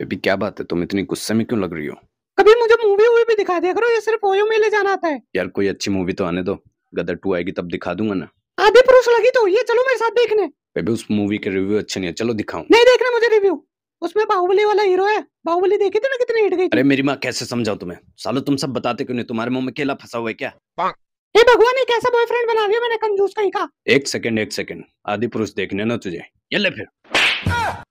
baby क्या बात है तुम इतनी गुस्से में क्यों लग रही हो कभी मुझे मूवी हुई भी दिखा दिया करो ये सिर्फ ओयो में ले जाना आता है यार कोई अच्छी मूवी तो आने दो गदर टू आएगी तब दिखा दूंगा ना आधे पुरुष लगी तो ये चलो मेरे साथ देखने बेबी उस मूवी के रिव्यू अच्छे नहीं है चलो दिखाऊं नहीं देखना मुझे रिव्यू उसमें बाहुबली वाला हीरो है बाहुबली देखी थी ना कितनी हिट गई अरे मेरी माँ कैसे समझाओ तुम्हें सालो तुम सब बताते क्यों नहीं तुम्हारे मुंह में केला फंसा हुआ है क्या हे भगवान ये कैसा बॉयफ्रेंड बना लिया मैंने कंजूस कहीं का एक सेकंड एक सेकंड आदि पुरुष देखने ना तुझे ये ले फिर